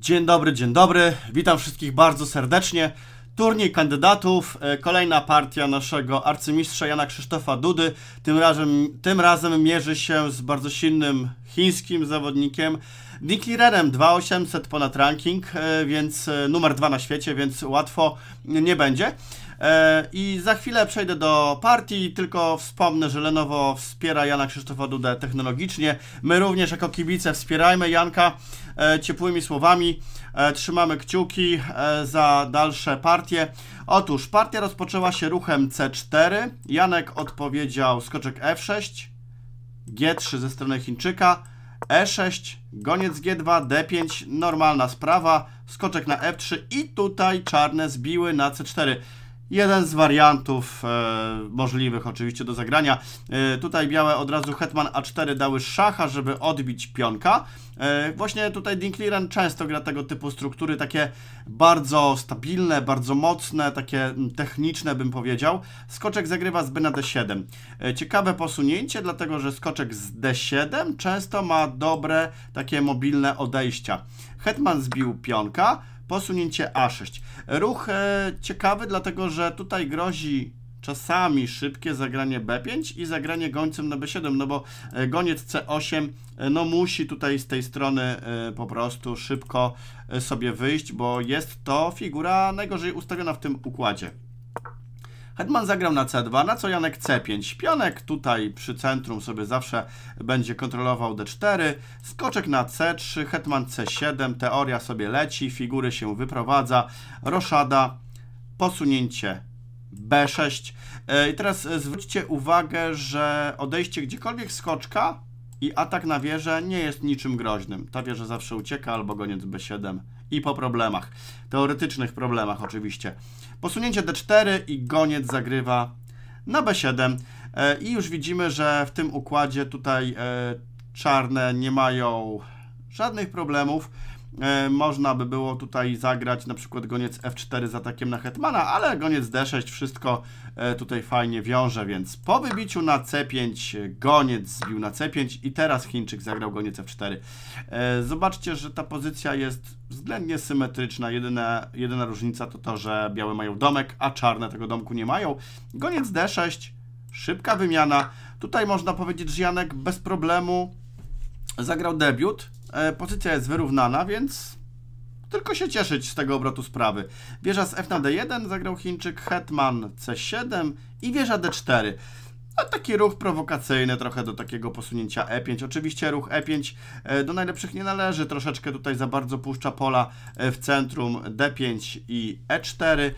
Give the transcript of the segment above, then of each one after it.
Dzień dobry, dzień dobry. Witam wszystkich bardzo serdecznie. Turniej kandydatów, e, kolejna partia naszego arcymistrza Jana Krzysztofa Dudy. Tym razem, tym razem mierzy się z bardzo silnym chińskim zawodnikiem Renem, 2800 ponad ranking, e, więc e, numer 2 na świecie, więc łatwo nie będzie. I za chwilę przejdę do partii, tylko wspomnę, że Lenovo wspiera Jana Krzysztofa Dudę technologicznie. My również jako kibice wspierajmy Janka. E, ciepłymi słowami. E, trzymamy kciuki e, za dalsze partie. Otóż partia rozpoczęła się ruchem C4. Janek odpowiedział skoczek F6, G3 ze strony Chińczyka, E6, goniec G2, D5, normalna sprawa, skoczek na F3 i tutaj czarne zbiły na C4. Jeden z wariantów e, możliwych oczywiście do zagrania. E, tutaj białe od razu hetman a4 dały szacha, żeby odbić pionka. E, właśnie tutaj Dinkliren często gra tego typu struktury, takie bardzo stabilne, bardzo mocne, takie mm, techniczne bym powiedział. Skoczek zagrywa z B na D7. ciekawe posunięcie, dlatego że skoczek z D7 często ma dobre takie mobilne odejścia. Hetman zbił pionka, posunięcie A6. Ruch e, ciekawy, dlatego że tutaj grozi czasami szybkie zagranie B5 i zagranie gońcem na B7, no bo e, goniec C8 e, no musi tutaj z tej strony e, po prostu szybko sobie wyjść, bo jest to figura najgorzej ustawiona w tym układzie. Hetman zagrał na C2, na co Janek C5. Pionek tutaj przy centrum sobie zawsze będzie kontrolował D4. Skoczek na C3, Hetman C7, teoria sobie leci, figury się wyprowadza, roszada, posunięcie B6. E, I teraz e, zwróćcie uwagę, że odejście gdziekolwiek skoczka i atak na wieżę nie jest niczym groźnym. Ta wieża zawsze ucieka albo goniec B7 i po problemach. Teoretycznych problemach oczywiście. Posunięcie D4 i goniec zagrywa na B7 e, i już widzimy, że w tym układzie tutaj e, czarne nie mają żadnych problemów. E, można by było tutaj zagrać na przykład goniec f4 z atakiem na hetmana, ale goniec d6 wszystko e, tutaj fajnie wiąże, więc po wybiciu na c5 goniec zbił na c5 i teraz Chińczyk zagrał goniec f4. E, zobaczcie, że ta pozycja jest względnie symetryczna. Jedyna, jedyna różnica to to, że białe mają domek, a czarne tego domku nie mają. Goniec d6, szybka wymiana. Tutaj można powiedzieć, że Janek bez problemu zagrał debiut E, pozycja jest wyrównana, więc tylko się cieszyć z tego obrotu sprawy. Wieża z F na D1 zagrał Chińczyk, Hetman C7 i wieża D4. No, taki ruch prowokacyjny trochę do takiego posunięcia E5. Oczywiście ruch E5 e, do najlepszych nie należy, troszeczkę tutaj za bardzo puszcza pola e, w centrum D5 i E4.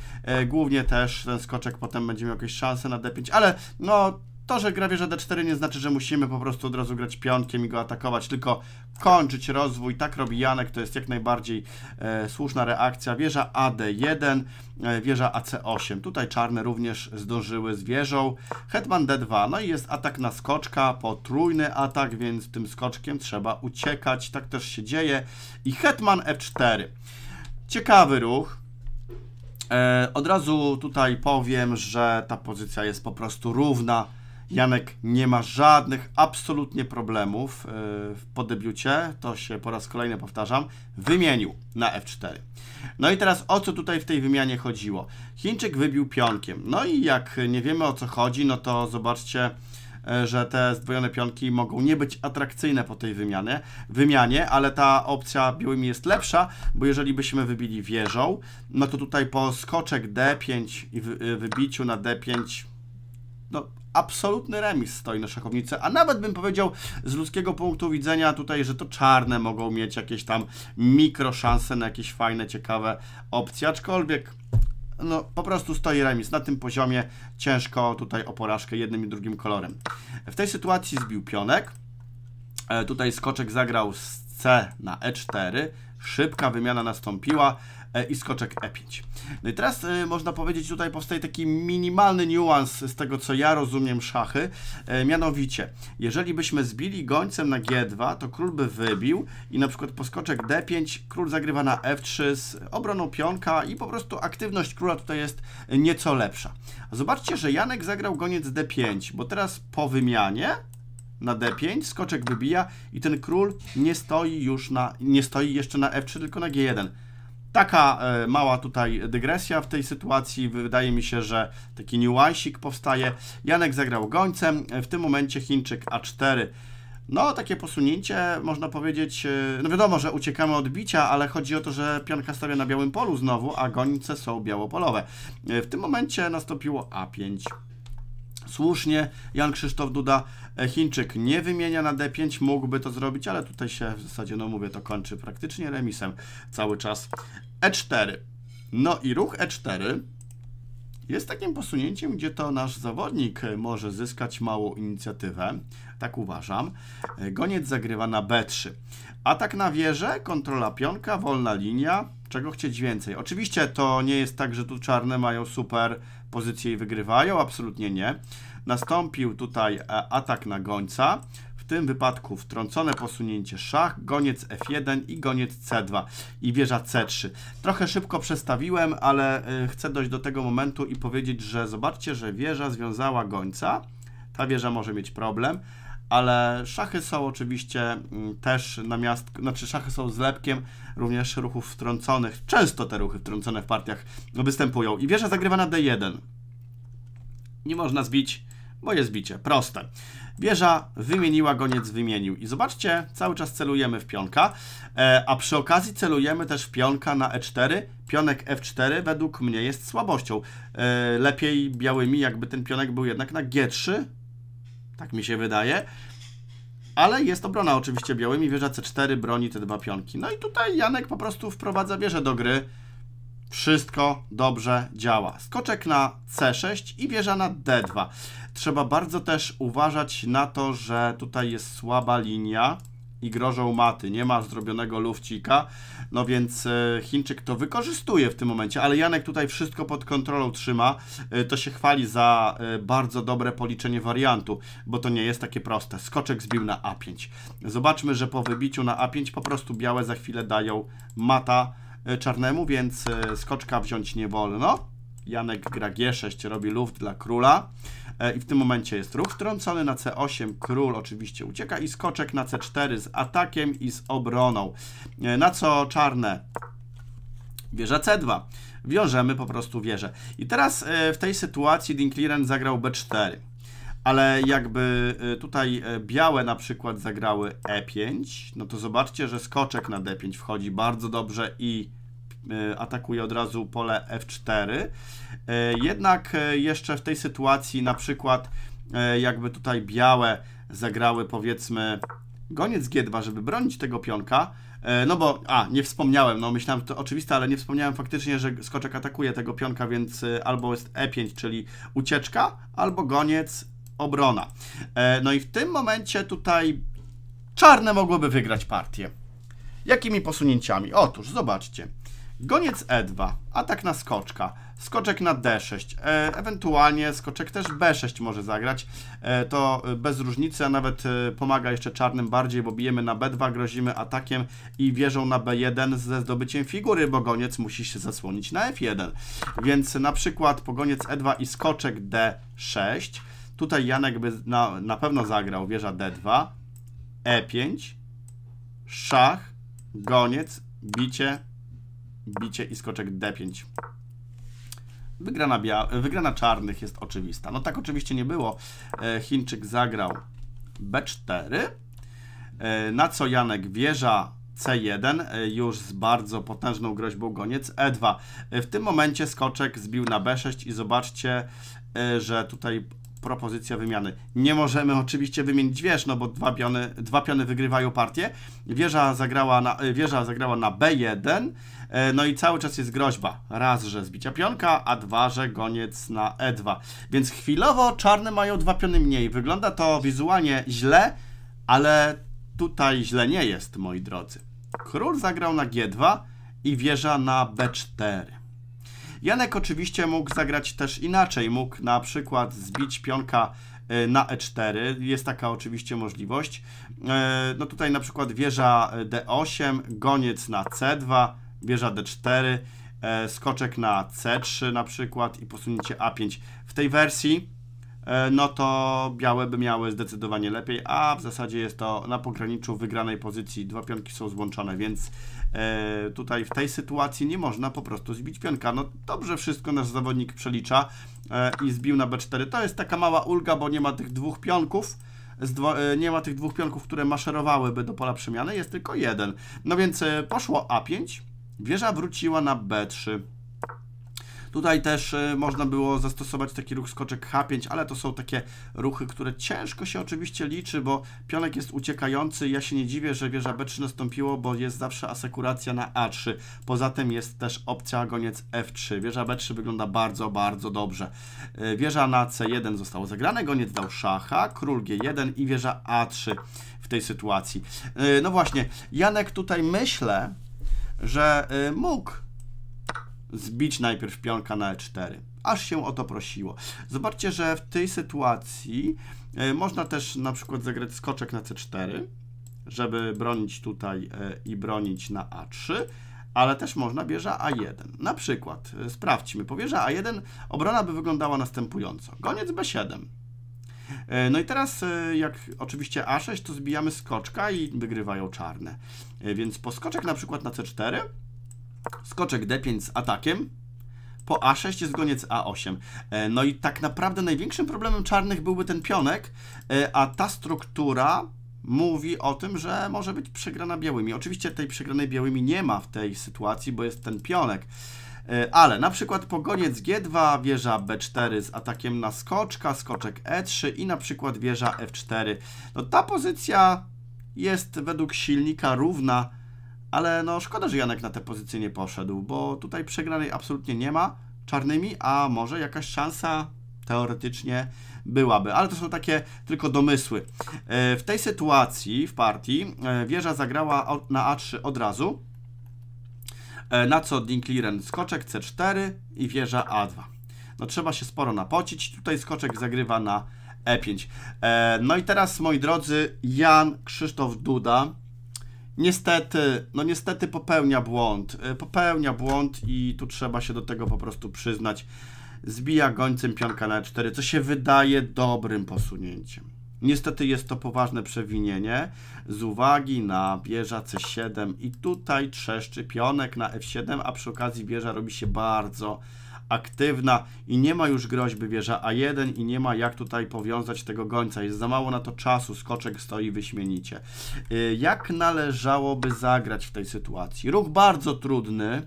Głównie też ten skoczek potem będzie miał jakieś szanse na D5, ale no to, że gra wieża d4 nie znaczy, że musimy po prostu od razu grać pionkiem i go atakować, tylko kończyć rozwój. Tak robi Janek, to jest jak najbardziej e, słuszna reakcja. Wieża AD1, e, wieża AC8. Tutaj czarne również zdążyły z wieżą. Hetman D2, no i jest atak na skoczka, potrójny atak, więc tym skoczkiem trzeba uciekać. Tak też się dzieje. I Hetman F4. Ciekawy ruch. E, od razu tutaj powiem, że ta pozycja jest po prostu równa Janek nie ma żadnych absolutnie problemów e, po debiucie, to się po raz kolejny powtarzam, wymienił na F4. No i teraz o co tutaj w tej wymianie chodziło? Chińczyk wybił pionkiem. No i jak nie wiemy o co chodzi, no to zobaczcie, e, że te zdwojone pionki mogą nie być atrakcyjne po tej wymianie, wymianie, ale ta opcja białymi jest lepsza, bo jeżeli byśmy wybili wieżą, no to tutaj po skoczek D5 i e, wybiciu na D5 no, absolutny remis stoi na szachownicy, a nawet bym powiedział z ludzkiego punktu widzenia tutaj, że to czarne mogą mieć jakieś tam mikro szanse na jakieś fajne, ciekawe opcje, aczkolwiek no po prostu stoi remis. Na tym poziomie ciężko tutaj o porażkę jednym i drugim kolorem. W tej sytuacji zbił pionek. E, tutaj skoczek zagrał z C na E4. Szybka wymiana nastąpiła. E, i skoczek E5. No i teraz e, można powiedzieć, tutaj powstaje taki minimalny niuans z tego, co ja rozumiem szachy, e, mianowicie, jeżeli byśmy zbili gońcem na G2, to król by wybił i na przykład po skoczek D5 król zagrywa na F3 z obroną pionka i po prostu aktywność króla tutaj jest nieco lepsza. Zobaczcie, że Janek zagrał goniec D5, bo teraz po wymianie na D5, skoczek wybija i ten król nie stoi już na, nie stoi jeszcze na F3, tylko na G1. Taka e, mała tutaj dygresja w tej sytuacji. Wydaje mi się, że taki niuansik powstaje. Janek zagrał gońcem. E, w tym momencie Chińczyk A4. No, takie posunięcie, można powiedzieć, e, no wiadomo, że uciekamy od bicia, ale chodzi o to, że pionka stawia na białym polu znowu, a gońce są białopolowe. W tym momencie nastąpiło A5. Słusznie Jan Krzysztof Duda e, Chińczyk nie wymienia na D5, mógłby to zrobić, ale tutaj się w zasadzie, no mówię, to kończy praktycznie remisem cały czas. E4. No i ruch E4 jest takim posunięciem, gdzie to nasz zawodnik e, może zyskać małą inicjatywę, tak uważam. E, goniec zagrywa na B3. Atak na wieżę, kontrola pionka, wolna linia, czego chcieć więcej. Oczywiście to nie jest tak, że tu czarne mają super pozycję i wygrywają? Absolutnie nie. Nastąpił tutaj e, atak na gońca. W tym wypadku wtrącone posunięcie szach, goniec F1 i goniec C2 i wieża C3. Trochę szybko przestawiłem, ale e, chcę dojść do tego momentu i powiedzieć, że zobaczcie, że wieża związała gońca. Ta wieża może mieć problem, ale szachy są oczywiście mm, też na miast, znaczy szachy są zlepkiem również ruchów wtrąconych. Często te ruchy wtrącone w partiach występują. I wieża zagrywa na D1. Nie można zbić, bo jest bicie. Proste. Wieża wymieniła, goniec wymienił. I zobaczcie, cały czas celujemy w pionka, e, a przy okazji celujemy też w pionka na E4. Pionek F4 według mnie jest słabością. E, lepiej białymi, jakby ten pionek był jednak na G3, tak mi się wydaje. Ale jest obrona oczywiście białymi, wieża C4 broni te dwa pionki. No i tutaj Janek po prostu wprowadza wieżę do gry. Wszystko dobrze działa. Skoczek na C6 i wieża na D2. Trzeba bardzo też uważać na to, że tutaj jest słaba linia i grożą maty, nie ma zrobionego lufcika, no więc e, Chińczyk to wykorzystuje w tym momencie, ale Janek tutaj wszystko pod kontrolą trzyma, e, to się chwali za e, bardzo dobre policzenie wariantu, bo to nie jest takie proste. Skoczek zbił na A5. Zobaczmy, że po wybiciu na A5 po prostu białe za chwilę dają mata czarnemu, więc skoczka wziąć nie wolno. Janek gra G6, robi luft dla króla. E, i w tym momencie jest ruch wtrącony na C8, król oczywiście ucieka i skoczek na C4 z atakiem i z obroną. E, na co czarne wieża C2. Wiążemy po prostu wieżę. I teraz e, w tej sytuacji Dinkleren zagrał B4 ale jakby tutaj białe na przykład zagrały E5, no to zobaczcie, że skoczek na D5 wchodzi bardzo dobrze i E, atakuje od razu pole F4. E, jednak e, jeszcze w tej sytuacji na przykład jakby tutaj białe zagrały powiedzmy goniec G2, żeby bronić tego pionka, no bo, a, nie wspomniałem, no myślałem, to oczywiste, ale nie wspomniałem faktycznie, że skoczek atakuje tego pionka, więc albo jest E5, czyli ucieczka, albo goniec, obrona. No i w tym momencie tutaj czarne mogłoby wygrać partię. Jakimi posunięciami? Otóż, zobaczcie. Goniec E2, atak na skoczka, skoczek na D6, e, ewentualnie skoczek też B6 może zagrać, e, to e, bez różnicy, a nawet pomaga jeszcze czarnym bardziej, bo bijemy na B2, grozimy atakiem i wieżą na B1 ze zdobyciem figury, bo goniec musi się zasłonić na F1. Więc na przykład pogoniec E2 i skoczek D6, tutaj Janek by na, na pewno zagrał wieża D2, E5, szach, goniec, bicie, bicie i skoczek D5. Wygrana, bia- wygrana czarnych jest oczywista. No tak oczywiście nie było. E, Chińczyk zagrał B4, e, na co Janek wieża C1 e, już z bardzo potężną groźbą goniec E2. W tym momencie skoczek zbił na B6 i zobaczcie, że tutaj propozycja wymiany. Nie możemy oczywiście wymienić wież, no bo dwa piony, dwa piony wygrywają partię. Wieża zagrała, na, e, wieża zagrała na B1, e, no i cały czas jest groźba. Raz, że zbicia pionka, a dwa, że goniec na E2. Więc chwilowo czarne mają dwa piony mniej. Wygląda to wizualnie źle, ale tutaj źle nie jest, moi drodzy. Król zagrał na G2 i wieża na B4. Janek oczywiście mógł zagrać też inaczej. Mógł na przykład zbić pionka e, na E4. Jest taka oczywiście możliwość. E, no tutaj na przykład wieża e, D8, goniec na C2, wieża D4, skoczek na C3 na przykład i posunięcie A5. W tej wersji E, no to białe by miały zdecydowanie lepiej, a w zasadzie jest to na pograniczu wygranej pozycji. Dwa pionki są złączone, więc e, tutaj w tej sytuacji nie można po prostu zbić pionka. No dobrze wszystko nasz zawodnik przelicza e, i zbił na B4. To jest taka mała ulga, bo nie ma tych dwóch pionków, nie ma tych dwóch pionków, które maszerowałyby do pola przemiany, jest tylko jeden. No więc poszło A5, wieża wróciła na B3. Tutaj też y, można było zastosować taki ruch skoczek H5, ale to są takie ruchy, które ciężko się oczywiście liczy, bo pionek jest uciekający. Ja się nie dziwię, że wieża B3 nastąpiło, bo jest zawsze asekuracja na A3. Poza tym jest też opcja goniec F3. Wieża B3 wygląda bardzo, bardzo dobrze. Y, wieża na C1 zostało zagrane, goniec dał szacha, król G1 i wieża A3 w tej sytuacji. Y, no właśnie, Janek tutaj myślę, że mógł zbić najpierw pionka na e4. Aż się o to prosiło. Zobaczcie, że w tej sytuacji e, można też na przykład zagrać skoczek na c4, żeby bronić tutaj e, i bronić na a3, ale też można bierze a1. Na przykład, e, sprawdźmy, po wieża a1 obrona by wyglądała następująco. Goniec b7. No i teraz, jak oczywiście a6, to zbijamy skoczka i wygrywają czarne. Więc po skoczek na przykład na c4 skoczek D5 z atakiem, po A6 jest goniec A8. E, no i tak naprawdę największym problemem czarnych byłby ten pionek, e, a ta struktura mówi o tym, że może być przegrana białymi. Oczywiście tej przegranej białymi nie ma w tej sytuacji, bo jest ten pionek. E, ale na przykład pogoniec G2, wieża B4 z atakiem na skoczka, skoczek E3 i na przykład wieża F4. No ta pozycja jest według silnika równa ale no szkoda, że Janek na tę pozycję nie poszedł, bo tutaj przegranej absolutnie nie ma czarnymi, a może jakaś szansa teoretycznie byłaby. Ale to są takie tylko domysły. E, w tej sytuacji w partii e, wieża zagrała na A3 od razu, e, na co Dinkliren skoczek C4 i wieża A2. No trzeba się sporo napocić. Tutaj skoczek zagrywa na E5. No i teraz, moi drodzy, Jan Krzysztof Duda niestety, no niestety popełnia błąd. E, popełnia błąd i tu trzeba się do tego po prostu przyznać. Zbija gońcem pionka na e 4, co się wydaje dobrym posunięciem. Niestety jest to poważne przewinienie z uwagi na wieża C7 i tutaj trzeszczy pionek na F7, a przy okazji bieża robi się bardzo, aktywna i nie ma już groźby wieża A1 i nie ma jak tutaj powiązać tego gońca. Jest za mało na to czasu, skoczek stoi wyśmienicie. Y, jak należałoby zagrać w tej sytuacji? Ruch bardzo trudny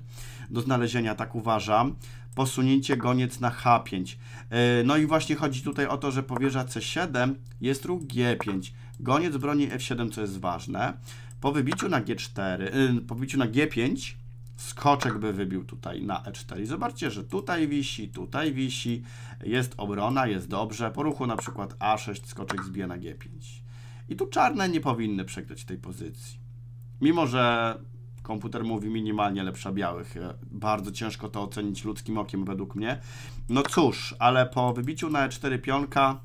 do znalezienia, tak uważam posunięcie goniec na H5. Y, no i właśnie chodzi tutaj o to, że powierza C7 jest ruch G5. Goniec broni F7, co jest ważne. Po wybiciu na G4, y, po wybiciu na G5 skoczek by wybił tutaj na e4. I zobaczcie, że tutaj wisi, tutaj wisi, jest obrona, jest dobrze. Po ruchu na przykład a6 skoczek zbije na g5. I tu czarne nie powinny przegrać tej pozycji. Mimo, że komputer mówi minimalnie lepsza białych. E, bardzo ciężko to ocenić ludzkim okiem według mnie. No cóż, ale po wybiciu na e4 pionka,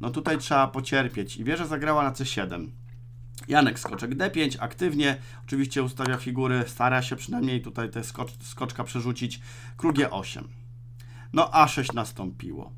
no tutaj trzeba pocierpieć. I wieża zagrała na c7. Janek skoczek D5, aktywnie, oczywiście ustawia figury, stara się przynajmniej tutaj te skocz, skoczka przerzucić, król G8. No A6 nastąpiło.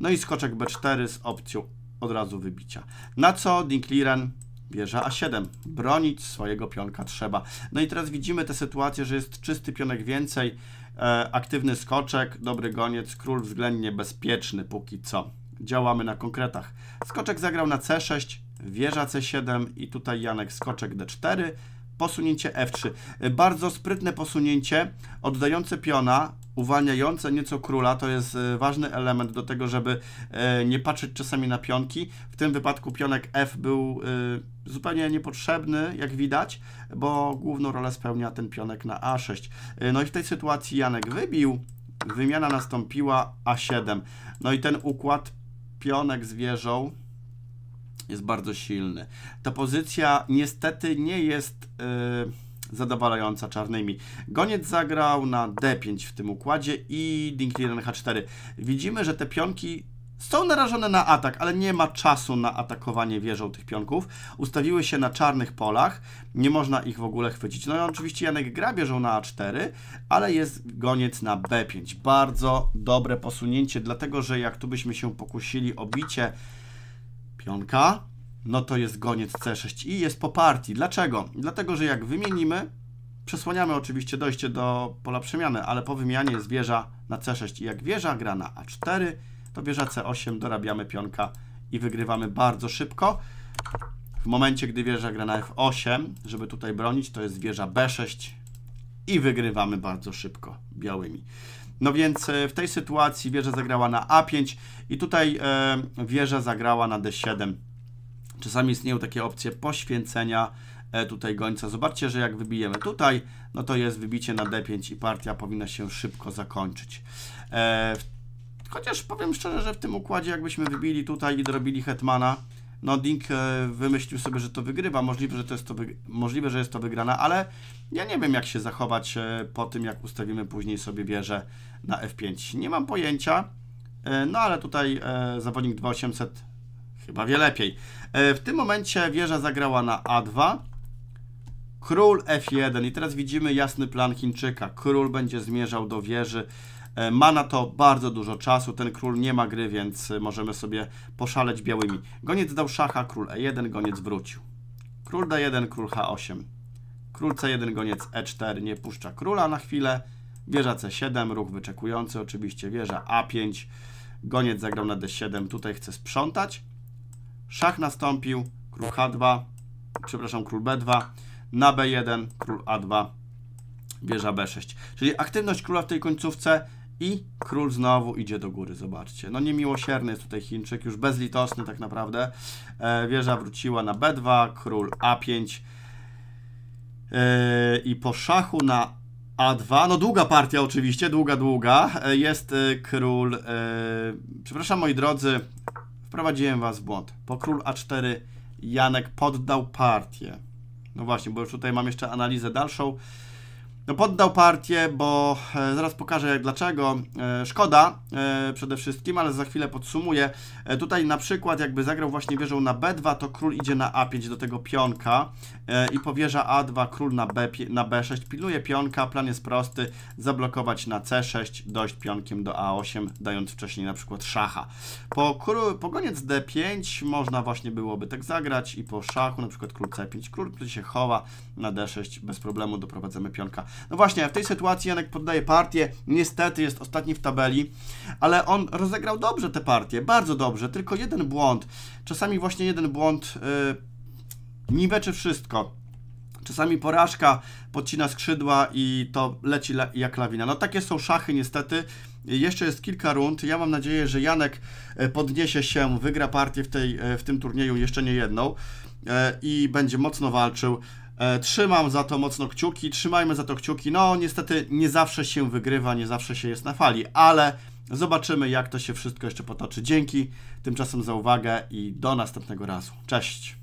No i skoczek B4 z opcją od razu wybicia. Na co Dinkliren bierze A7. Bronić swojego pionka trzeba. No i teraz widzimy tę sytuację, że jest czysty pionek więcej, e, aktywny skoczek, dobry goniec, król względnie bezpieczny póki co. Działamy na konkretach. Skoczek zagrał na C6, wieża C7 i tutaj Janek skoczek D4, posunięcie F3. Bardzo sprytne posunięcie, oddające piona, uwalniające nieco króla, to jest e, ważny element do tego, żeby e, nie patrzeć czasami na pionki. W tym wypadku pionek F był e, zupełnie niepotrzebny, jak widać, bo główną rolę spełnia ten pionek na A6. No i w tej sytuacji Janek wybił, wymiana nastąpiła A7. No i ten układ pionek z wieżą jest bardzo silny. Ta pozycja niestety nie jest yy, zadowalająca czarnymi. Goniec zagrał na D5 w tym układzie i Dinklinen H4. Widzimy, że te pionki są narażone na atak, ale nie ma czasu na atakowanie wieżą tych pionków. Ustawiły się na czarnych polach, nie można ich w ogóle chwycić. No i oczywiście Janek gra wieżą na A4, ale jest goniec na B5. Bardzo dobre posunięcie, dlatego że jak tu byśmy się pokusili o bicie Pionka. No to jest goniec C6 i jest po partii. Dlaczego? Dlatego, że jak wymienimy, przesłaniamy oczywiście dojście do pola przemiany, ale po wymianie jest wieża na C6 i jak wieża gra na A4, to wieża C8, dorabiamy pionka i wygrywamy bardzo szybko. W momencie, gdy wieża gra na F8, żeby tutaj bronić, to jest wieża B6 i wygrywamy bardzo szybko białymi. No więc e, w tej sytuacji wieża zagrała na A5 i tutaj e, wieża zagrała na D7. Czasami istnieją takie opcje poświęcenia e, tutaj gońca. Zobaczcie, że jak wybijemy tutaj, no to jest wybicie na D5 i partia powinna się szybko zakończyć. Chociaż powiem szczerze, że w tym układzie jakbyśmy wybili tutaj i dorobili hetmana, no Dink e, wymyślił sobie, że to wygrywa, możliwe, że, to jest to możliwe, że jest to wygrana, ale ja nie wiem, jak się zachować e, po tym, jak ustawimy później sobie wieżę na F5. Nie mam pojęcia, e, no ale tutaj zawodnik 2800 chyba wie lepiej. W tym momencie wieża zagrała na A2, król F1 i teraz widzimy jasny plan Chińczyka. Król będzie zmierzał do wieży E, ma na to bardzo dużo czasu. Ten król nie ma gry, więc e, możemy sobie poszaleć białymi. Goniec dał szacha, król e1, goniec wrócił. Król d1, król h8. Król c1, goniec e4, nie puszcza króla na chwilę. Wieża c7, ruch wyczekujący oczywiście, wieża a5. Goniec zagrał na d7, tutaj chce sprzątać. Szach nastąpił, król h2, przepraszam, król b2, na b1, król a2, wieża b6. Czyli aktywność króla w tej końcówce i król znowu idzie do góry, zobaczcie. No niemiłosierny jest tutaj Chińczyk, już bezlitosny tak naprawdę. E, wieża wróciła na B2, król A5. E, I po szachu na a2, no długa partia oczywiście, długa, długa. E, jest król. przepraszam moi drodzy, wprowadziłem was w błąd. Po król A4 Janek poddał partię. No właśnie, bo już tutaj mam jeszcze analizę dalszą. No poddał partię, bo e, zaraz pokażę jak dlaczego. E, szkoda e, przede wszystkim, ale za chwilę podsumuję. tutaj na przykład jakby zagrał właśnie wieżą na B2, to król idzie na A5 do tego pionka i powierza A2, król na, B, na B6, pilnuje pionka, plan jest prosty, zablokować na C6, dojść pionkiem do A8, dając wcześniej na przykład szacha. Po, król, po koniec D5 można właśnie byłoby tak zagrać i po szachu na przykład król C5, król się chowa na D6, bez problemu doprowadzamy pionka. No właśnie, w tej sytuacji Janek poddaje partię, niestety jest ostatni w tabeli, ale on rozegrał dobrze tę partię, bardzo dobrze, tylko jeden błąd, czasami właśnie jeden błąd yy, niweczy wszystko. Czasami porażka podcina skrzydła i to leci jak lawina. No takie są szachy niestety. Jeszcze jest kilka rund. Ja mam nadzieję, że Janek y, podniesie się, wygra partię w, tej, y, w tym turnieju, jeszcze nie jedną y, i będzie mocno walczył. E, trzymam za to mocno kciuki, trzymajmy za to kciuki. No, niestety nie zawsze się wygrywa, nie zawsze się jest na fali, ale zobaczymy, jak to się wszystko jeszcze potoczy. Dzięki tymczasem za uwagę i do następnego razu. Cześć!